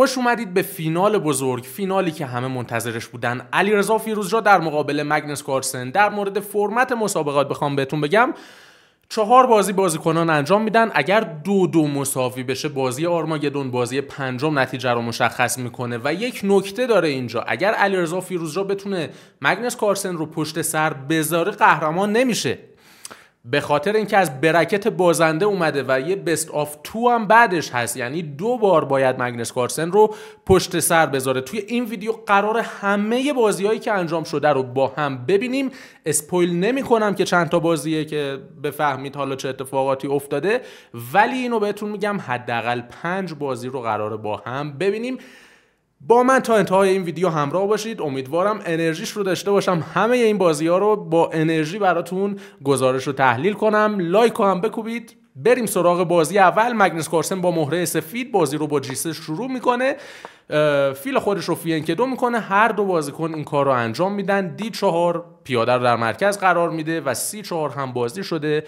خوش اومدید به فینال بزرگ فینالی که همه منتظرش بودن علی علیرضا فیروزجا در مقابل مگنس کارسن در مورد فرمت مسابقات بخوام بهتون بگم چهار بازی بازیکنان انجام میدن اگر دو دو مساوی بشه بازی آرماگدون بازی پنجم نتیجه رو مشخص میکنه و یک نکته داره اینجا اگر علیرضا فیروزجا بتونه مگنس کارسن رو پشت سر بذاره قهرمان نمیشه به خاطر اینکه از برکت بازنده اومده و یه بست آف تو هم بعدش هست یعنی دو بار باید مگنس کارسن رو پشت سر بذاره توی این ویدیو قرار همه بازیهایی که انجام شده رو با هم ببینیم اسپویل نمی کنم که چند تا بازیه که بفهمید حالا چه اتفاقاتی افتاده ولی اینو بهتون میگم حداقل پنج بازی رو قرار با هم ببینیم با من تا انتهای این ویدیو همراه باشید امیدوارم انرژیش رو داشته باشم همه این بازی ها رو با انرژی براتون گزارش رو تحلیل کنم لایک هم بکوبید بریم سراغ بازی اول مگنس کارسن با مهره سفید بازی رو با جیسه شروع میکنه فیل خودش رو فینکه دو میکنه هر دو بازیکن این کار رو انجام میدن دی چهار پیاده رو در مرکز قرار میده و سی چهار هم بازی شده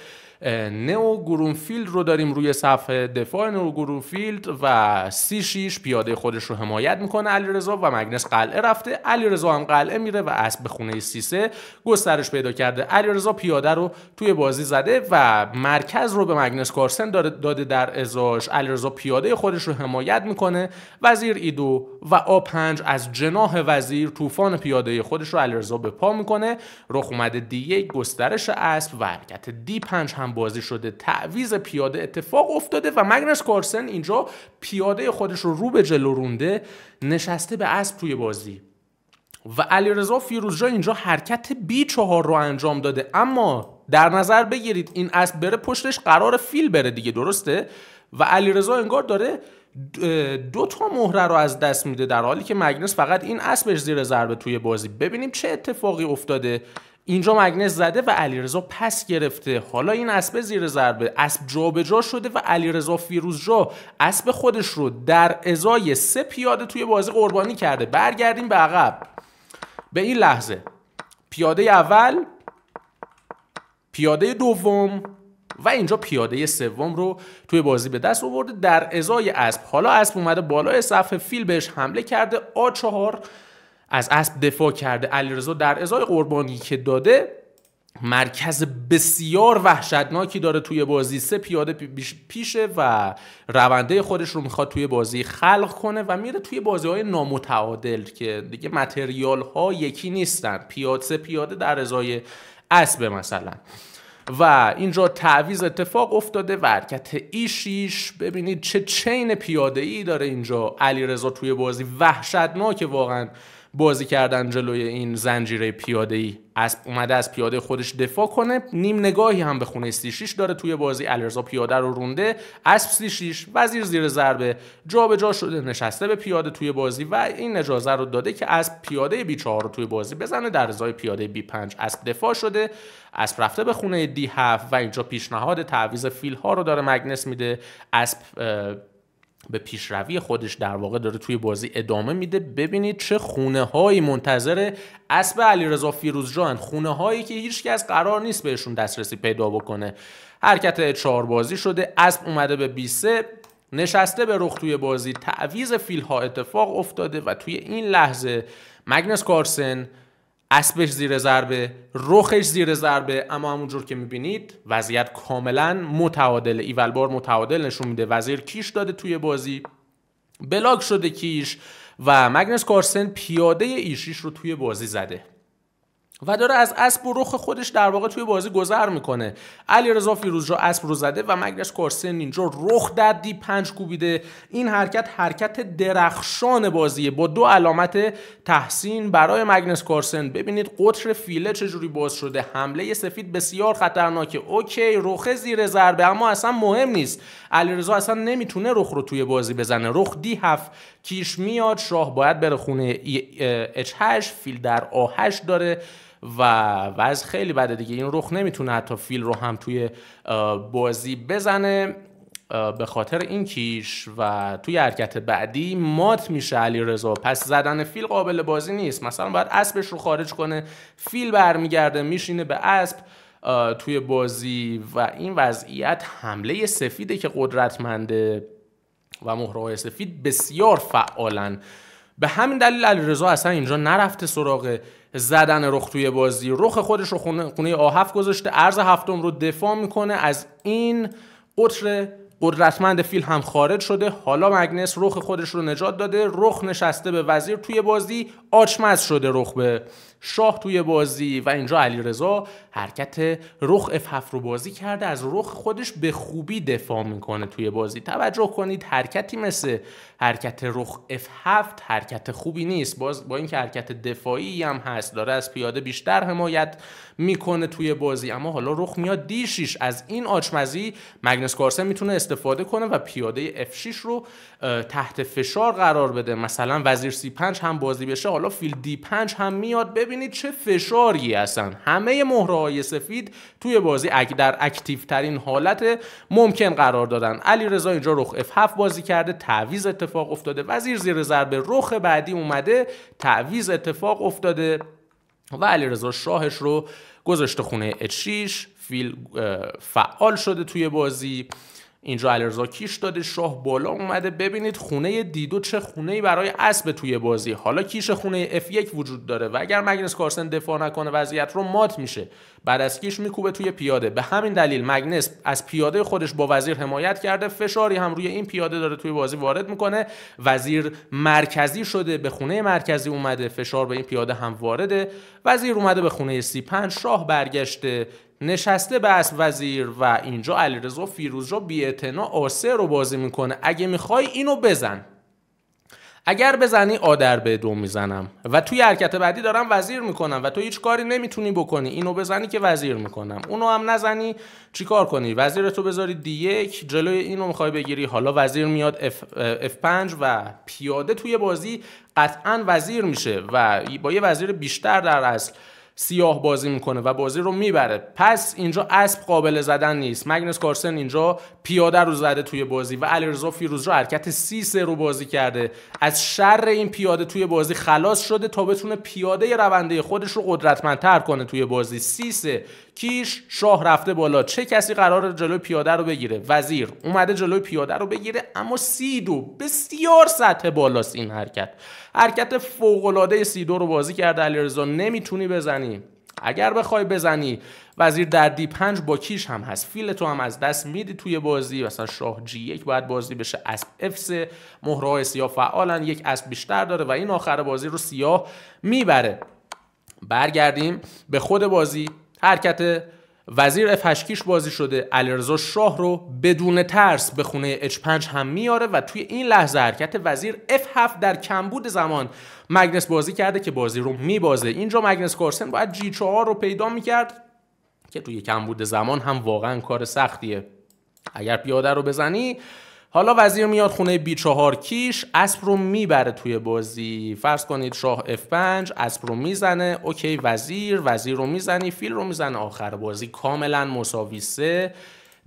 نو گرونفیلد رو داریم روی صفحه دفاع نو گرونفیلد و سی شیش پیاده خودش رو حمایت میکنه علیرضا و مگنس قلعه رفته علیرضا هم قلعه میره و اسب به خونه سه گسترش پیدا کرده علیرضا پیاده رو توی بازی زده و مرکز رو به مگنس کارسن داده در ازاش علیرضا پیاده خودش رو حمایت میکنه وزیر ایدو و آ پنج از جناح وزیر طوفان پیاده خودش رو علیرضا به پا میکنه رخ اومده دی گسترش اسب و حرکت دی پنج هم بازی شده تعویز پیاده اتفاق افتاده و مگنس کارسن اینجا پیاده خودش رو رو به جلو رونده نشسته به اسب توی بازی و رضا فیروزجا اینجا حرکت بی چهار رو انجام داده اما در نظر بگیرید این اسب بره پشتش قرار فیل بره دیگه درسته و رضا انگار داره دو تا مهره رو از دست میده در حالی که مگنس فقط این اسبش زیر ضربه توی بازی ببینیم چه اتفاقی افتاده اینجا مگنس زده و علیرضا پس گرفته حالا این اسب زیر ضربه اسب جابجا شده و علیرضا جا اسب خودش رو در ازای سه پیاده توی بازی قربانی کرده برگردیم به عقب به این لحظه پیاده اول پیاده دوم و اینجا پیاده سوم رو توی بازی به دست آورده در ازای اسب حالا اسب اومده بالای صفحه فیل بهش حمله کرده آ چهار از اسب دفاع کرده علیرضا در ازای قربانی که داده مرکز بسیار وحشتناکی داره توی بازی سه پیاده پیشه و رونده خودش رو میخواد توی بازی خلق کنه و میره توی بازی های نامتعادل که دیگه متریال ها یکی نیستن پیاده سه پیاده در ازای اسب مثلا و اینجا تعویز اتفاق افتاده و حرکت ایشیش ببینید چه چین پیاده ای داره اینجا علیرضا توی بازی وحشتناک واقعا بازی کردن جلوی این زنجیره پیاده ای از اومده از پیاده خودش دفاع کنه نیم نگاهی هم به خونه شیش داره توی بازی علیرزا پیاده رو رونده اسب شیش وزیر زیر ضربه جابجا شده نشسته به پیاده توی بازی و این اجازه رو داده که اسب پیاده بی چهار رو توی بازی بزنه در ازای پیاده بی 5 اسب دفاع شده اسب رفته به خونه دی 7 و اینجا پیشنهاد تعویض فیل ها رو داره مگنس میده اسب به پیشروی خودش در واقع داره توی بازی ادامه میده ببینید چه خونه هایی منتظر اسب علیرضا فیروزجان خونه هایی که هیچکس قرار نیست بهشون دسترسی پیدا بکنه حرکت چهار بازی شده اسب اومده به 23 نشسته به رخ توی بازی تعویض فیل ها اتفاق افتاده و توی این لحظه مگنس کارسن اسبش زیر ضربه رخش زیر ضربه اما همونجور که میبینید وضعیت کاملا متعادل ایولبار متعادل نشون میده وزیر کیش داده توی بازی بلاک شده کیش و مگنس کارسن پیاده ایشیش رو توی بازی زده و داره از اسب و رخ خودش در واقع توی بازی گذر میکنه فیروز فیروزجا اسب رو زده و مگنس کارسن اینجا رخ در دی پنج کوبیده این حرکت حرکت درخشان بازیه با دو علامت تحسین برای مگنس کارسن ببینید قطر فیله چجوری باز شده حمله سفید بسیار خطرناکه اوکی رخ زیر ضربه اما اصلا مهم نیست علی رضا اصلا نمیتونه رخ رو توی بازی بزنه رخ دی هفت کیش میاد شاه باید بره خونه اچ 8 فیل در آهش داره و وضع خیلی بده دیگه این رخ نمیتونه حتی فیل رو هم توی بازی بزنه به خاطر این کیش و توی حرکت بعدی مات میشه علی رضا پس زدن فیل قابل بازی نیست مثلا باید اسبش رو خارج کنه فیل برمیگرده میشینه به اسب توی بازی و این وضعیت حمله سفیده که قدرتمنده و مهرههای سفید بسیار فعالن به همین دلیل علیرضا اصلا اینجا نرفته سراغ زدن رخ توی بازی رخ خودش رو خونه, خونه آهف گذاشته ارز هفتم رو دفاع میکنه از این قطر قدرتمند فیل هم خارج شده حالا مگنس رخ خودش رو نجات داده رخ نشسته به وزیر توی بازی آچمز شده رخ به شاه توی بازی و اینجا علیرضا حرکت رخ F7 رو بازی کرده از رخ خودش به خوبی دفاع میکنه توی بازی توجه کنید حرکتی مثل حرکت رخ F7 حرکت خوبی نیست با اینکه حرکت دفاعی هم هست داره از پیاده بیشتر حمایت میکنه توی بازی اما حالا رخ میاد D6 از این آچمزی مگنس کارسن میتونه استفاده کنه و پیاده F6 رو تحت فشار قرار بده مثلا وزیر C5 هم بازی بشه حالا فیل D5 هم میاد ببین ببینید چه فشاری هستن همه مهره های سفید توی بازی در اکتیو ترین حالت ممکن قرار دادن علی رضا اینجا رخ اف 7 بازی کرده تعویض اتفاق افتاده وزیر زیر ضربه رخ بعدی اومده تعویض اتفاق افتاده و علی رضا شاهش رو گذاشته خونه اچ 6 فیل فعال شده توی بازی اینجا علیرضا کیش داده شاه بالا اومده ببینید خونه دیدو چه خونه برای اسب توی بازی حالا کیش خونه F1 وجود داره و اگر مگنس کارسن دفاع نکنه وضعیت رو مات میشه بعد از کیش میکوبه توی پیاده به همین دلیل مگنس از پیاده خودش با وزیر حمایت کرده فشاری هم روی این پیاده داره توی بازی وارد میکنه وزیر مرکزی شده به خونه مرکزی اومده فشار به این پیاده هم وارده وزیر اومده به خونه سی شاه برگشته نشسته به وزیر و اینجا علیرضا فیروز را بی آسه رو بازی میکنه اگه میخوای اینو بزن اگر بزنی آدر به دو میزنم و توی حرکت بعدی دارم وزیر میکنم و تو هیچ کاری نمیتونی بکنی اینو بزنی که وزیر میکنم اونو هم نزنی چیکار کنی وزیر تو بذاری دی یک جلوی اینو میخوای بگیری حالا وزیر میاد اف, اف 5 و پیاده توی بازی قطعا وزیر میشه و با یه وزیر بیشتر در اصل سیاه بازی میکنه و بازی رو میبره پس اینجا اسب قابل زدن نیست مگنس کارسن اینجا پیاده رو زده توی بازی و علیرضا رو حرکت سی سه رو بازی کرده از شر این پیاده توی بازی خلاص شده تا بتونه پیاده رونده خودش رو قدرتمندتر کنه توی بازی سی سه کیش شاه رفته بالا چه کسی قرار جلوی پیاده رو بگیره وزیر اومده جلوی پیاده رو بگیره اما سیدو بسیار سطح بالاست این حرکت حرکت فوق العاده سیدو رو بازی کرده علیرضا نمیتونی بزنی اگر بخوای بزنی وزیر در دی پنج با کیش هم هست فیل تو هم از دست میدی توی بازی مثلا شاه جی یک باید بازی بشه اسب اف سه سیاه فعالن یک اسب بیشتر داره و این آخر بازی رو سیاه میبره برگردیم به خود بازی حرکت وزیر F8 بازی شده علیرضا شاه رو بدون ترس به خونه H5 هم میاره و توی این لحظه حرکت وزیر F7 در کمبود زمان مگنس بازی کرده که بازی رو میبازه اینجا مگنس کارسن باید G4 رو پیدا میکرد که توی کمبود زمان هم واقعا کار سختیه اگر پیاده رو بزنی حالا وزیر میاد خونه بی چهار کیش اسب رو میبره توی بازی فرض کنید شاه F5 اسب رو میزنه اوکی وزیر وزیر رو میزنی فیل رو میزنه آخر بازی کاملا مساوی سه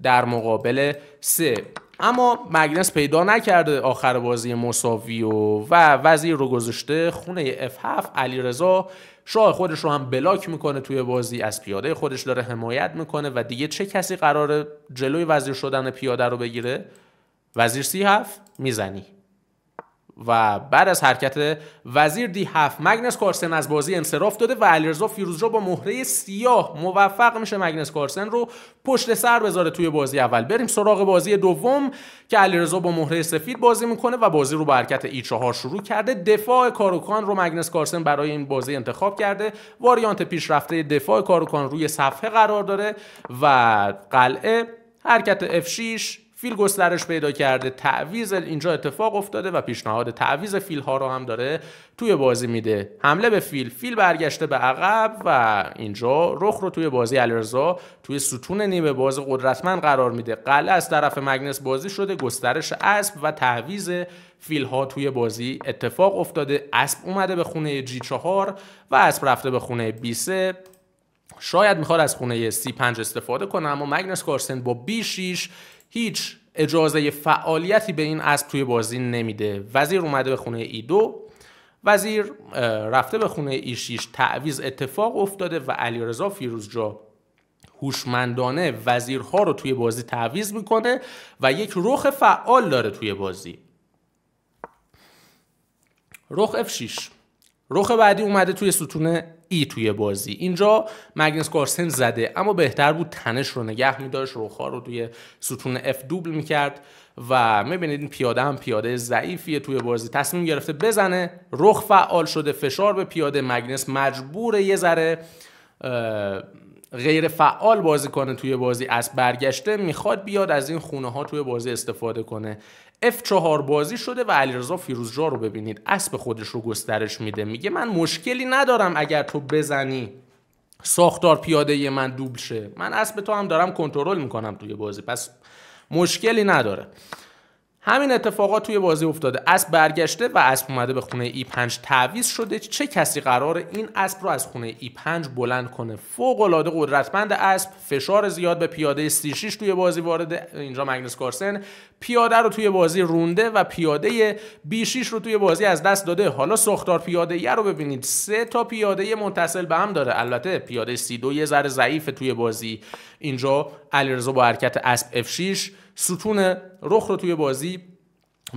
در مقابل سه اما مگنس پیدا نکرده آخر بازی مساوی و, و وزیر رو گذاشته خونه F7 رضا شاه خودش رو هم بلاک میکنه توی بازی از پیاده خودش داره حمایت میکنه و دیگه چه کسی قرار جلوی وزیر شدن پیاده رو بگیره وزیر سی هفت میزنی و بعد از حرکت وزیر دی هفت مگنس کارسن از بازی انصراف داده و علیرضا فیروزجا با مهره سیاه موفق میشه مگنس کارسن رو پشت سر بذاره توی بازی اول بریم سراغ بازی دوم که علیرضا با مهره سفید بازی میکنه و بازی رو با حرکت ای چهار شروع کرده دفاع کاروکان رو مگنس کارسن برای این بازی انتخاب کرده واریانت پیشرفته دفاع کاروکان روی صفحه قرار داره و قلعه حرکت F6 فیل گسترش پیدا کرده تعویز اینجا اتفاق افتاده و پیشنهاد تعویز فیل ها رو هم داره توی بازی میده حمله به فیل فیل برگشته به عقب و اینجا رخ رو توی بازی علیرضا توی ستون نیمه باز قدرتمند قرار میده قلعه از طرف مگنس بازی شده گسترش اسب و تعویز فیل ها توی بازی اتفاق افتاده اسب اومده به خونه جی 4 و اسب رفته به خونه بی 3 شاید میخواد از خونه سی 5 استفاده کنه اما مگنس کارسن با بی 6 هیچ اجازه فعالیتی به این اسب توی بازی نمیده وزیر اومده به خونه ای دو وزیر رفته به خونه ای 6 تعویز اتفاق افتاده و علیرضا جا هوشمندانه وزیرها رو توی بازی تعویز میکنه و یک رخ فعال داره توی بازی رخ F6 رخ بعدی اومده توی ستون ای توی بازی اینجا مگنس کارسن زده اما بهتر بود تنش رو نگه میداشت روخا رو توی ستون اف دوبل میکرد و میبینید این پیاده هم پیاده ضعیفیه توی بازی تصمیم گرفته بزنه رخ فعال شده فشار به پیاده مگنس مجبور یه ذره غیر فعال بازی کنه توی بازی از برگشته میخواد بیاد از این خونه ها توی بازی استفاده کنه F4 بازی شده و علیرضا فیروزجا رو ببینید اسب خودش رو گسترش میده میگه من مشکلی ندارم اگر تو بزنی ساختار پیاده من دوبل شه من اسب تو هم دارم کنترل میکنم توی بازی پس مشکلی نداره همین اتفاقات توی بازی افتاده اسب برگشته و اسب اومده به خونه ای 5 تعویض شده چه کسی قرار این اسب رو از خونه ای 5 بلند کنه فوق العاده قدرتمند اسب فشار زیاد به پیاده 6 توی بازی وارد اینجا مگنس کارسن پیاده رو توی بازی رونده و پیاده بی 6 رو توی بازی از دست داده حالا ساختار پیاده یه رو ببینید سه تا پیاده متصل به هم داره البته پیاده C2 یه ذره ضعیف توی بازی اینجا علیرضا با حرکت اسب اف 6 ستون رخ رو توی بازی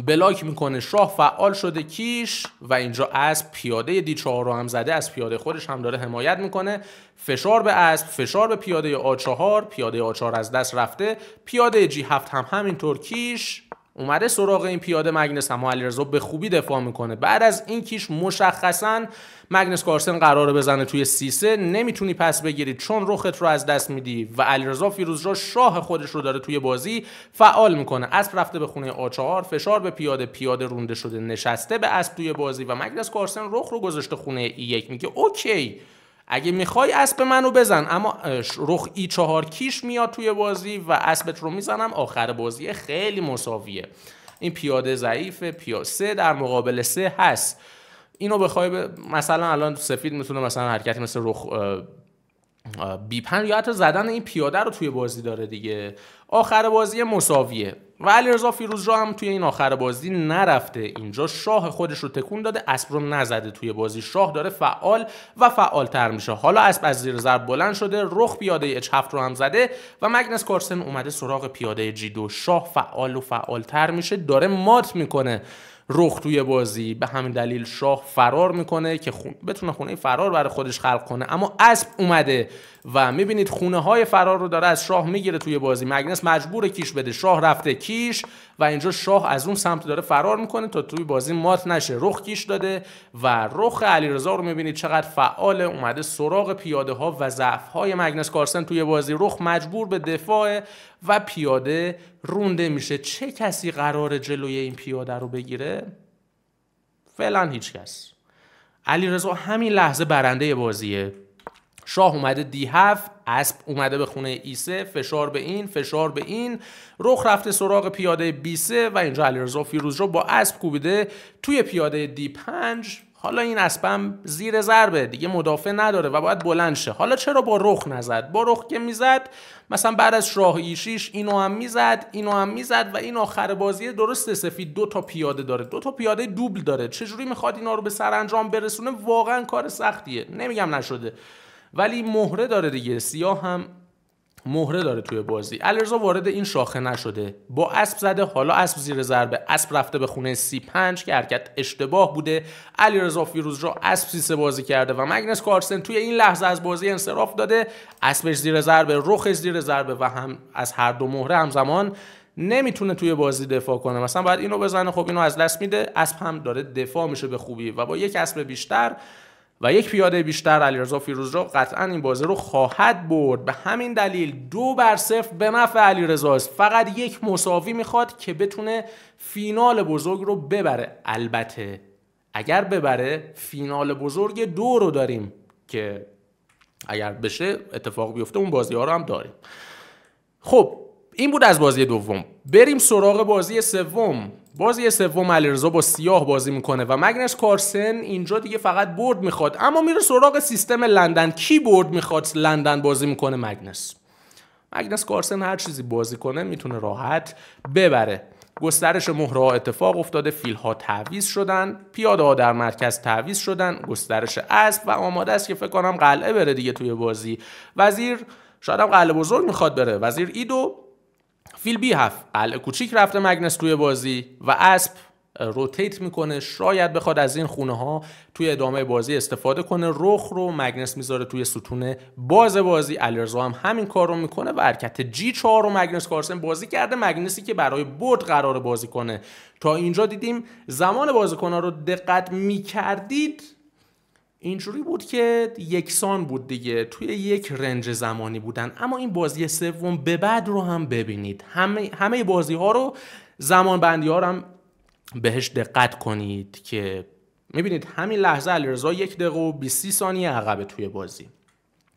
بلاک میکنه شاه فعال شده کیش و اینجا اسب پیاده دی 4 رو هم زده از پیاده خودش هم داره حمایت میکنه فشار به اسب فشار به پیاده آ چهار پیاده آ چهار از دست رفته پیاده جی هفت هم همینطور کیش اومده سراغ این پیاده مگنس هم رضا به خوبی دفاع میکنه بعد از این کیش مشخصا مگنس کارسن قراره بزنه توی سیسه نمیتونی پس بگیری چون رخت رو از دست میدی و فیروز را شاه خودش رو داره توی بازی فعال میکنه اسب رفته به خونه آچهار فشار به پیاده پیاده رونده شده نشسته به اسب توی بازی و مگنس کارسن رخ رو گذاشته خونه ای یک میگه اوکی اگه میخوای اسب منو بزن اما رخ ای چهار کیش میاد توی بازی و اسبت رو میزنم آخر بازی خیلی مساویه این پیاده ضعیفه پیاسه در مقابل سه هست اینو بخوای ب... مثلا الان سفید میتونه مثلا حرکتی مثل رخ بی پن یا حتی زدن این پیاده رو توی بازی داره دیگه آخر بازی مساویه و علیرضا فیروز را هم توی این آخر بازی نرفته اینجا شاه خودش رو تکون داده اسب رو نزده توی بازی شاه داره فعال و تر میشه حالا اسب از زیر ضرب بلند شده رخ پیاده اچ هفت رو هم زده و مگنس کارسن اومده سراغ پیاده جیدو 2 شاه فعال و تر میشه داره مات میکنه رخ توی بازی به همین دلیل شاه فرار میکنه که خون... بتونه خونه فرار برای خودش خلق کنه اما اسب اومده و میبینید خونه های فرار رو داره از شاه میگیره توی بازی مگنس مجبور کیش بده شاه رفته کیش و اینجا شاه از اون سمت داره فرار میکنه تا توی بازی مات نشه رخ کیش داده و رخ علیرضا رو میبینید چقدر فعال اومده سراغ پیاده ها و ضعف های مگنس کارسن توی بازی رخ مجبور به دفاع و پیاده رونده میشه چه کسی قرار جلوی این پیاده رو بگیره فعلا هیچکس علیرضا همین لحظه برنده بازیه شاه اومده دی هفت اسب اومده به خونه ایسه فشار به این فشار به این رخ رفته سراغ پیاده بیسه و اینجا علیرضا فیروز رو با اسب کوبیده توی پیاده دی پنج حالا این اسبم زیر ضربه دیگه مدافع نداره و باید بلند شه حالا چرا با رخ نزد با رخ که میزد مثلا بعد از شاه شیش اینو هم میزد اینو هم میزد و این آخر بازی درست سفید دو تا پیاده داره دو تا پیاده دوبل داره چجوری میخواد اینا رو به سرانجام برسونه واقعا کار سختیه نمیگم نشده ولی مهره داره دیگه سیاه هم مهره داره توی بازی علیرضا وارد این شاخه نشده با اسب زده حالا اسب زیر ضربه اسب رفته به خونه سی پنج که حرکت اشتباه بوده علیرضا فیروز را اسب سیسه بازی کرده و مگنس کارسن توی این لحظه از بازی انصراف داده اسبش زیر ضربه رخش زیر ضربه و هم از هر دو مهره همزمان نمیتونه توی بازی دفاع کنه مثلا باید اینو بزنه خب اینو از دست میده اسب هم داره دفاع میشه به خوبی و با یک اسب بیشتر و یک پیاده بیشتر علیرضا را قطعا این بازی رو خواهد برد به همین دلیل دو بر صفر به نفع علیرضا است فقط یک مساوی میخواد که بتونه فینال بزرگ رو ببره البته اگر ببره فینال بزرگ دو رو داریم که اگر بشه اتفاق بیفته اون بازی ها رو هم داریم خب این بود از بازی دوم بریم سراغ بازی سوم بازی سوم علیرضا با سیاه بازی میکنه و مگنس کارسن اینجا دیگه فقط برد میخواد اما میره سراغ سیستم لندن کی برد میخواد لندن بازی میکنه مگنس مگنس کارسن هر چیزی بازی کنه میتونه راحت ببره گسترش مهره اتفاق افتاده فیل ها تعویض شدن پیاده ها در مرکز تعویض شدن گسترش اسب و آماده است که فکر کنم قلعه بره دیگه توی بازی وزیر شاید هم قلعه بزرگ میخواد بره وزیر ایدو فیل بی هفت قلعه کوچیک رفته مگنس توی بازی و اسب روتیت میکنه شاید بخواد از این خونه ها توی ادامه بازی استفاده کنه رخ رو مگنس میذاره توی ستون باز بازی الرزا هم همین کار رو میکنه و حرکت جی 4 رو مگنس کارسن بازی کرده مگنسی که برای برد قرار بازی کنه تا اینجا دیدیم زمان بازیکن ها رو دقت میکردید اینجوری بود که یکسان بود دیگه توی یک رنج زمانی بودن اما این بازی سوم به بعد رو هم ببینید همه, همه بازی ها رو زمان بندی ها رو هم بهش دقت کنید که میبینید همین لحظه علیرضا یک دقیقه و 20 ثانیه عقبه توی بازی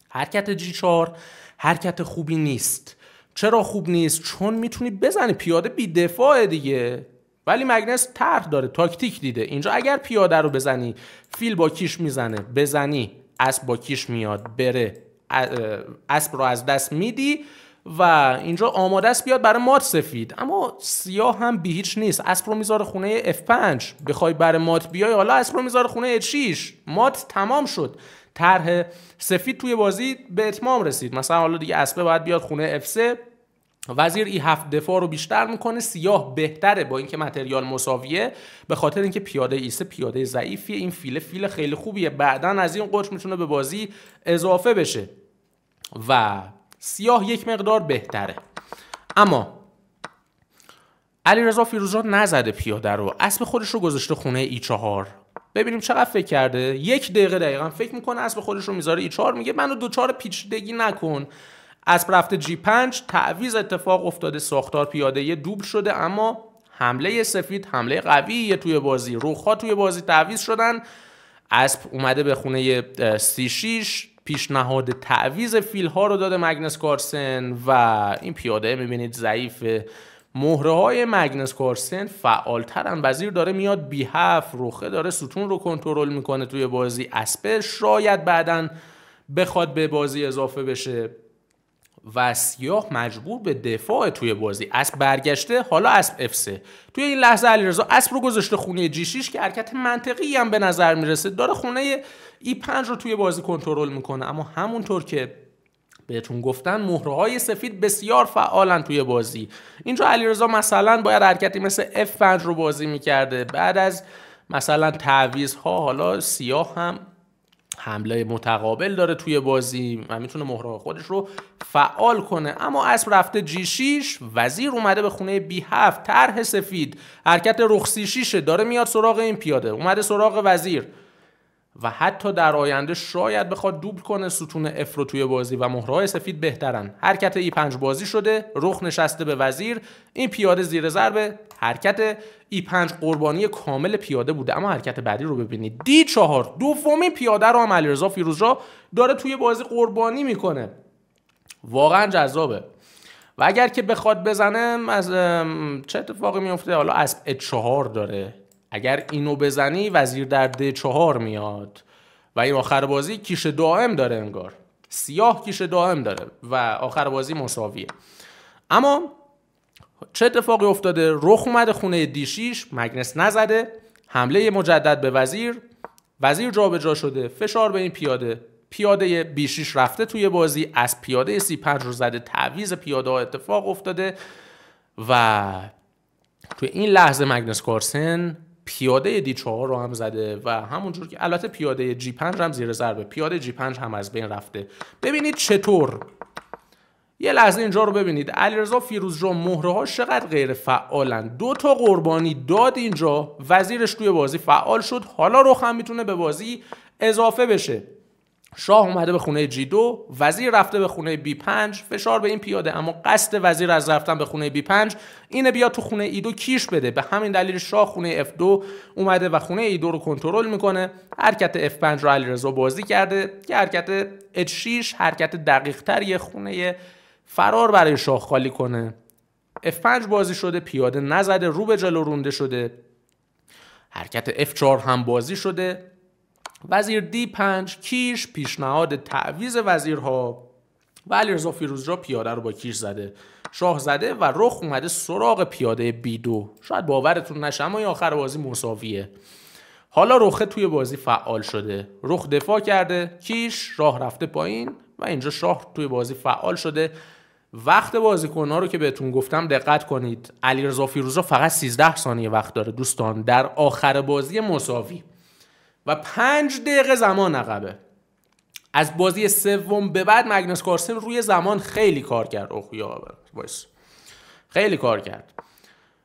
حرکت جی 4 حرکت خوبی نیست چرا خوب نیست چون میتونی بزنی پیاده بی دفاع دیگه ولی مگنس طرح داره تاکتیک دیده اینجا اگر پیاده رو بزنی فیل با کیش میزنه بزنی اسب با کیش میاد بره اسب رو از دست میدی و اینجا آماده است بیاد برای مات سفید اما سیاه هم بی هیچ نیست اسب رو میذاره خونه F5 بخوای برای مات بیای حالا اسب رو میذاره خونه H6 مات تمام شد طرح سفید توی بازی به اتمام رسید مثلا حالا دیگه اسبه باید بیاد خونه f وزیر ای هفت دفاع رو بیشتر میکنه سیاه بهتره با اینکه متریال مساویه به خاطر اینکه پیاده ایسه پیاده ضعیفیه این فیل فیل خیلی خوبیه بعدا از این قرش میتونه به بازی اضافه بشه و سیاه یک مقدار بهتره اما علی رضا فیروزان نزده پیاده رو اسب خودش رو گذاشته خونه ای چهار ببینیم چقدر فکر کرده یک دقیقه دقیقا فکر میکنه اسب خودش رو میذاره ای چهار میگه منو دوچار پیچیدگی نکن از رفته جی 5 تعویز اتفاق افتاده ساختار پیاده دوبل شده اما حمله سفید حمله یه توی بازی روخها توی بازی تعویز شدن اسب اومده به خونه سی شیش پیشنهاد تعویز فیل ها رو داده مگنس کارسن و این پیاده میبینید ضعیف مهره های مگنس کارسن فعالترن وزیر داره میاد بی هفت روخه داره ستون رو کنترل میکنه توی بازی اسپر شاید بعدا بخواد به بازی اضافه بشه و سیاه مجبور به دفاع توی بازی اسب برگشته حالا اسب افسه توی این لحظه علیرضا اسب رو گذاشته خونه G6 که حرکت منطقی هم به نظر میرسه داره خونه ای e 5 رو توی بازی کنترل میکنه اما همونطور که بهتون گفتن مهره های سفید بسیار فعالن توی بازی اینجا علیرضا مثلا باید حرکتی مثل F5 رو بازی میکرده بعد از مثلا تعویض ها حالا سیاه هم حمله متقابل داره توی بازی و میتونه مهره خودش رو فعال کنه اما اسب رفته جی 6 وزیر اومده به خونه بی هفت طرح سفید حرکت رخ شیشه داره میاد سراغ این پیاده اومده سراغ وزیر و حتی در آینده شاید بخواد دوبل کنه ستون اف رو توی بازی و مهرهای سفید بهترن حرکت ای 5 بازی شده رخ نشسته به وزیر این پیاده زیر ضربه حرکت ای 5 قربانی کامل پیاده بوده اما حرکت بعدی رو ببینید دی 4 دومین پیاده رو هم علیرضا فیروزجا داره توی بازی قربانی میکنه واقعا جذابه و اگر که بخواد بزنه از چه اتفاقی میفته حالا اسب 4 داره اگر اینو بزنی وزیر در د چهار میاد و این آخر بازی کیش دائم داره انگار سیاه کیش دائم داره و آخر بازی مساویه اما چه اتفاقی افتاده رخ اومده خونه دیشیش مگنس نزده حمله مجدد به وزیر وزیر جابجا جا شده فشار به این پیاده پیاده بیشیش رفته توی بازی از پیاده سی پنج رو زده تعویز پیاده اتفاق افتاده و توی این لحظه مگنس کارسن پیاده دی 4 رو هم زده و همونجور که البته پیاده G5 هم زیر ضربه پیاده G5 هم از بین رفته ببینید چطور یه لحظه اینجا رو ببینید علیرضا فیروزجان مهره ها چقدر غیر فعالن دو تا قربانی داد اینجا وزیرش توی بازی فعال شد حالا رخ هم میتونه به بازی اضافه بشه شاه اومده به خونه جی 2 وزیر رفته به خونه بی 5 فشار به این پیاده اما قصد وزیر از رفتن به خونه بی 5 اینه بیا تو خونه ای 2 کیش بده به همین دلیل شاه خونه اف 2 اومده و خونه ای 2 رو کنترل میکنه حرکت اف 5 رو علیرضا بازی کرده که حرکت اچ 6 حرکت دقیق تر خونه فرار برای شاه خالی کنه اف 5 بازی شده پیاده نزده رو به جلو رونده شده حرکت F4 هم بازی شده وزیر دی پنج کیش پیشنهاد تعویز وزیرها و فیروز جا پیاده رو با کیش زده شاه زده و رخ اومده سراغ پیاده بی دو شاید باورتون نشه اما آخر بازی مساویه حالا رخه توی بازی فعال شده رخ دفاع کرده کیش راه رفته پایین و اینجا شاه توی بازی فعال شده وقت ها رو که بهتون گفتم دقت کنید علیرضا فیروز فقط 13 ثانیه وقت داره دوستان در آخر بازی مساوی و پنج دقیقه زمان عقبه از بازی سوم به بعد مگنس کارسن روی زمان خیلی کار کرد خیلی کار کرد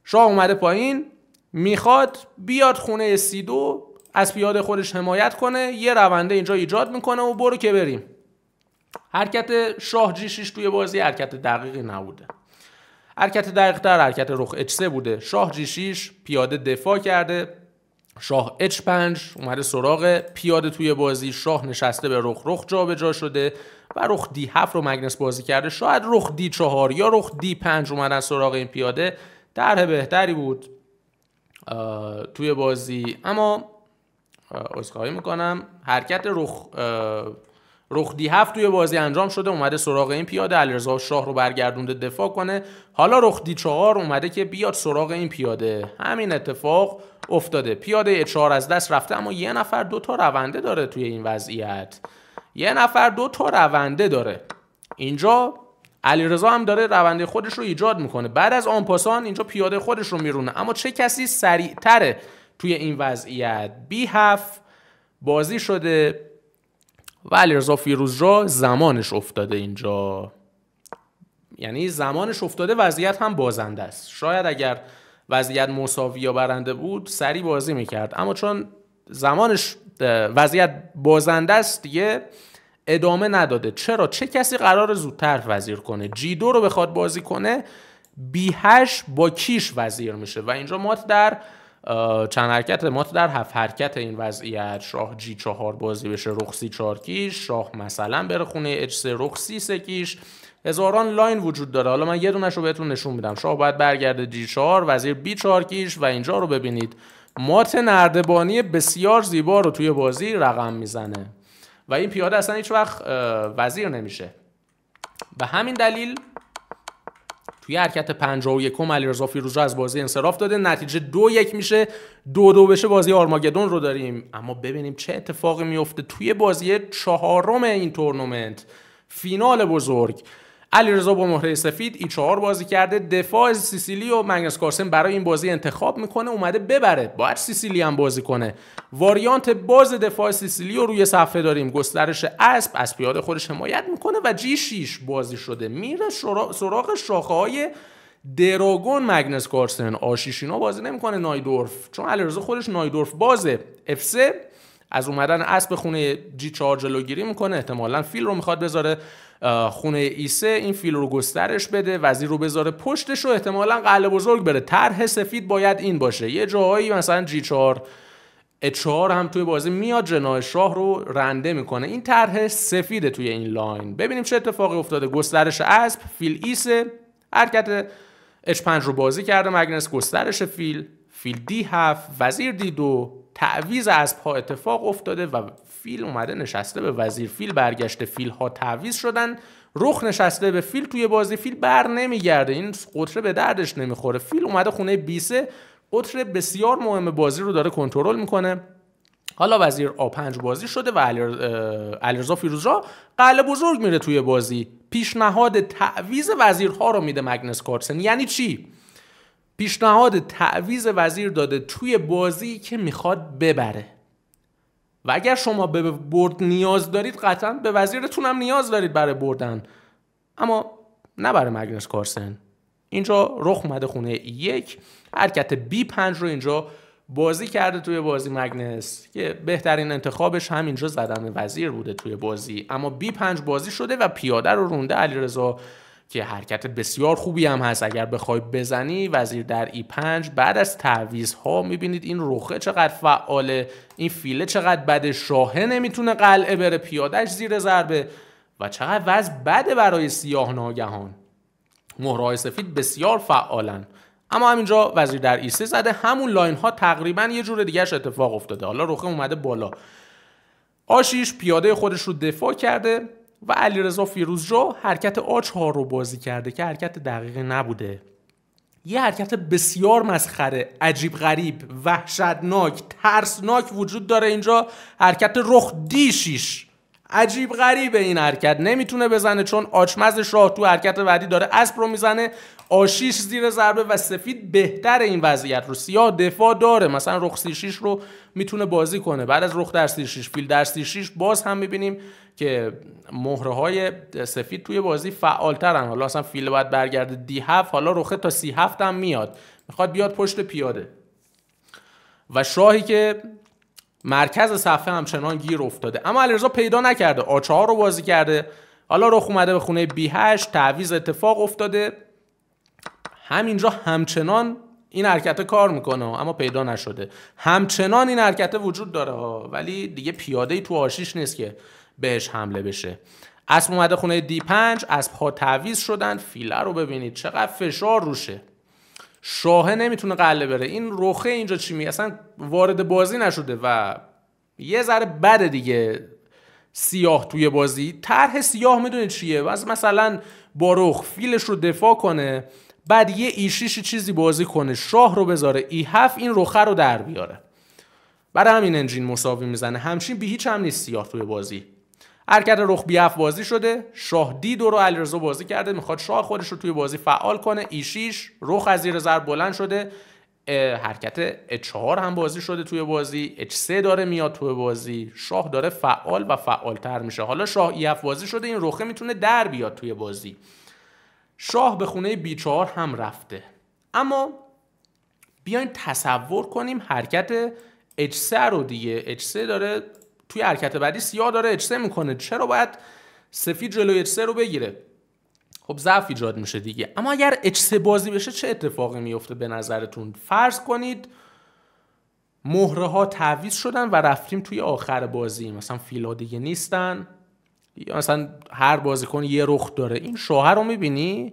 شاه اومده پایین میخواد بیاد خونه سی دو از پیاده خودش حمایت کنه یه رونده اینجا ایجاد میکنه و برو که بریم حرکت شاه جیشیش توی بازی حرکت دقیقی نبوده حرکت دقیق در حرکت رخ اچ بوده شاه جیشیش پیاده دفاع کرده شاه H5 اومده سراغ پیاده توی بازی شاه نشسته به رخ رخ جابجا شده و رخ D7 رو مگنس بازی کرده شاید رخ D4 یا رخ D5 اومدن سراغ این پیاده طرح بهتری بود توی بازی اما عذرخواهی میکنم حرکت رخ رخ دی هفت توی بازی انجام شده اومده سراغ این پیاده علیرضا شاه رو برگردونده دفاع کنه حالا رخ دی چهار اومده که بیاد سراغ این پیاده همین اتفاق افتاده پیاده چهار از دست رفته اما یه نفر دو تا رونده داره توی این وضعیت یه نفر دو تا رونده داره اینجا علیرضا هم داره رونده خودش رو ایجاد میکنه بعد از آنپاسان اینجا پیاده خودش رو میرونه اما چه کسی تره توی این وضعیت بی هفت بازی شده و علیرضا فیروزجا زمانش افتاده اینجا یعنی زمانش افتاده وضعیت هم بازنده است شاید اگر وضعیت مساوی یا برنده بود سریع بازی میکرد اما چون زمانش وضعیت بازنده است دیگه ادامه نداده چرا چه کسی قرار زودتر وزیر کنه جی دو رو بخواد بازی کنه بی هش با کیش وزیر میشه و اینجا مات در چند حرکت مات در هفت حرکت این وضعیت شاه جی چهار بازی بشه رخ سی چهار کیش شاه مثلا بره خونه اچ سه رخ سی سه کیش هزاران لاین وجود داره حالا من یه دونش رو بهتون نشون میدم شما باید برگرده دی وزیر بی 4 کیش و اینجا رو ببینید مات نردبانی بسیار زیبا رو توی بازی رقم میزنه و این پیاده اصلا هیچ وقت وزیر نمیشه به همین دلیل توی حرکت 51 فیروز فیروز از بازی انصراف داده نتیجه دو یک میشه دو دو بشه بازی آرماگدون رو داریم اما ببینیم چه اتفاقی میفته توی بازی چهارم این تورنمنت فینال بزرگ رضا با مهره سفید ای چهار بازی کرده دفاع سیسیلی و مگنس کارسن برای این بازی انتخاب میکنه اومده ببره باید سیسیلی هم بازی کنه واریانت باز دفاع سیسیلی رو روی صفحه داریم گسترش اسب از پیاده خودش حمایت میکنه و جی شیش بازی شده میره سراغ شاخه های دراگون مگنس کارسن آشیشینا بازی نمیکنه نایدورف چون علیرضا خودش نایدورف بازه اف از اومدن اسب خونه جی 4 جلوگیری میکنه احتمالا فیل رو میخواد بذاره خونه ایسه این فیل رو گسترش بده وزیر رو بذاره پشتش رو احتمالا قله بزرگ بره طرح سفید باید این باشه یه جاهایی مثلا جی 4 چهار هم توی بازی میاد جناه شاه رو رنده میکنه این طرح سفیده توی این لاین ببینیم چه اتفاقی افتاده گسترش اسب فیل ایسه حرکت اچ 5 رو بازی کرده مگنس گسترش فیل فیل دی هفت وزیر دی دو تعویز از پا اتفاق افتاده و فیل اومده نشسته به وزیر فیل برگشته فیل ها تعویز شدن رخ نشسته به فیل توی بازی فیل بر نمیگرده این قطره به دردش نمیخوره فیل اومده خونه بیسه قطره بسیار مهم بازی رو داره کنترل میکنه حالا وزیر آ پنج بازی شده و علیرزا فیروز را قله بزرگ میره توی بازی پیشنهاد تعویز وزیرها رو میده مگنس کارسن یعنی چی پیشنهاد تعویز وزیر داده توی بازی که میخواد ببره و اگر شما به برد نیاز دارید قطعا به وزیرتون هم نیاز دارید برای بردن اما نه برای مگنس کارسن اینجا رخ اومده خونه یک حرکت بی پنج رو اینجا بازی کرده توی بازی مگنس که بهترین انتخابش هم اینجا زدن وزیر بوده توی بازی اما بی پنج بازی شده و پیاده رو رونده رزا که حرکت بسیار خوبی هم هست اگر بخوای بزنی وزیر در ای 5 بعد از تعویض ها میبینید این رخه چقدر فعاله این فیله چقدر بده شاهه نمیتونه قلعه بره پیادش زیر ضربه و چقدر وضع بده برای سیاه ناگهان مهرهای سفید بسیار فعالن اما همینجا وزیر در ایسه زده همون لاین ها تقریبا یه جور دیگرش اتفاق افتاده حالا رخه اومده بالا آشیش پیاده خودش رو دفاع کرده و علیرضا جا حرکت آ ها رو بازی کرده که حرکت دقیقه نبوده یه حرکت بسیار مسخره عجیب غریب وحشتناک ترسناک وجود داره اینجا حرکت رخ دیشیش عجیب غریبه این حرکت نمیتونه بزنه چون آچمز شاه تو حرکت بعدی داره اسب رو میزنه آشیش زیر ضربه و سفید بهتر این وضعیت رو سیاه دفاع داره مثلا رخ سی 6 رو میتونه بازی کنه بعد از رخ در سی 6 فیل در سی باز هم میبینیم که مهره های سفید توی بازی فعالترن حالا اصلا فیل باید برگرده دی هفت حالا رخه تا سی هفت هم میاد میخواد بیاد پشت پیاده و شاهی که مرکز صفحه همچنان گیر افتاده اما علیرضا پیدا نکرده آچه رو بازی کرده حالا رخ اومده به خونه بی 8 تعویض اتفاق افتاده همینجا همچنان این حرکت کار میکنه اما پیدا نشده همچنان این حرکت وجود داره ولی دیگه پیاده ای تو آشیش نیست که بهش حمله بشه اسب اومده خونه دی 5 از پا تعویز شدن فیله رو ببینید چقدر فشار روشه شاهه نمیتونه قله بره این روخه اینجا چی می اصلا وارد بازی نشده و یه ذره بده دیگه سیاه توی بازی طرح سیاه میدونه چیه از مثلا باروخ فیلش رو دفاع کنه بعد یه ایشیش چیزی بازی کنه شاه رو بذاره ای e هفت این روخه رو در بیاره برای همین انجین مساوی میزنه همچین به هیچ هم نیست سیاه توی بازی حرکت رخ بی هفت بازی شده شاه دی دو رو علیرضا بازی کرده میخواد شاه خودش رو توی بازی فعال کنه ایشیش رخ از زیر ضرب بلند شده حرکت H4 هم بازی شده توی بازی H3 داره میاد توی بازی شاه داره فعال و فعالتر میشه حالا شاه EF بازی شده این رخه میتونه در بیاد توی بازی شاه به خونه B4 هم رفته اما بیاین تصور کنیم حرکت H3 رو دیگه H3 داره توی حرکت بعدی سیاه داره H3 میکنه چرا باید سفید جلوی H3 رو بگیره خب ضعف ایجاد میشه دیگه اما اگر اچ بازی بشه چه اتفاقی میفته به نظرتون فرض کنید مهره ها تعویض شدن و رفتیم توی آخر بازی مثلا فیلا دیگه نیستن یا مثلا هر بازیکن یه رخ داره این شوهر رو میبینی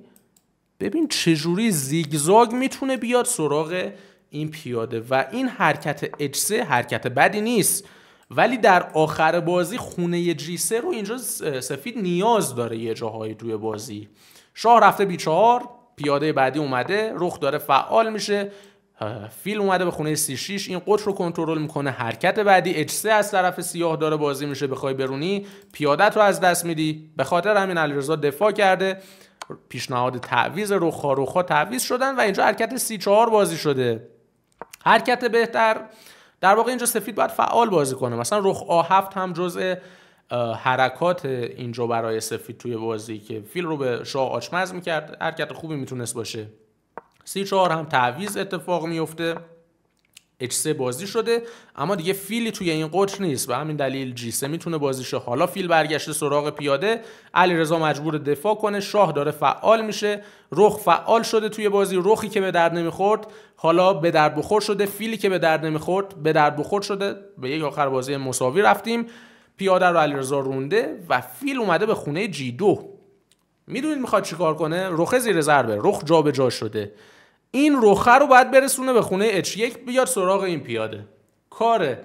ببین چجوری زیگزاگ میتونه بیاد سراغ این پیاده و این حرکت اجسه حرکت بدی نیست ولی در آخر بازی خونه جیسه رو اینجا سفید نیاز داره یه جاهای توی بازی شاه رفته بی چهار پیاده بعدی اومده رخ داره فعال میشه فیل اومده به خونه سی 6 این قطر رو کنترل میکنه حرکت بعدی اجسه از طرف سیاه داره بازی میشه بخوای برونی پیادت رو از دست میدی به خاطر همین علیرضا دفاع کرده پیشنهاد تعویز روخا روخا تعویز شدن و اینجا حرکت سی 4 بازی شده حرکت بهتر در واقع اینجا سفید باید فعال بازی کنه مثلا رخ آ7 هم جزء حرکات اینجا برای سفید توی بازی که فیل رو به شاه آچمز میکرد حرکت خوبی میتونست باشه سی چهار هم تعویز اتفاق میفته H3 بازی شده اما دیگه فیلی توی این قطر نیست و همین دلیل G3 میتونه بازی حالا فیل برگشته سراغ پیاده علی رضا مجبور دفاع کنه شاه داره فعال میشه رخ فعال شده توی بازی رخی که به درد نمیخورد حالا به درد بخور شده فیلی که به درد نمیخورد به درد بخور شده به یک آخر بازی مساوی رفتیم پیاده رو علیرضا رونده و فیل اومده به خونه G2 میدونید میخواد چیکار کنه رخ زیر ضربه رخ جابجا شده این روخه رو باید برسونه به خونه H1 بیاد سراغ این پیاده کار